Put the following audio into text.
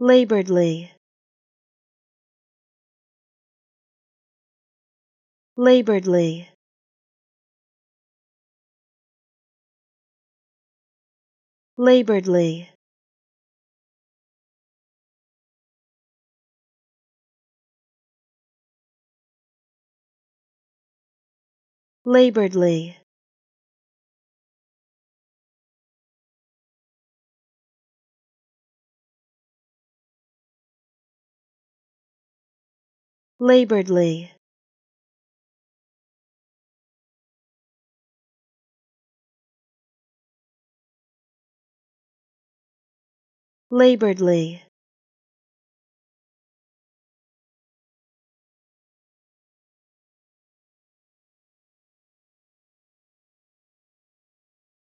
laboredly laboredly laboredly laboredly laboredly laboredly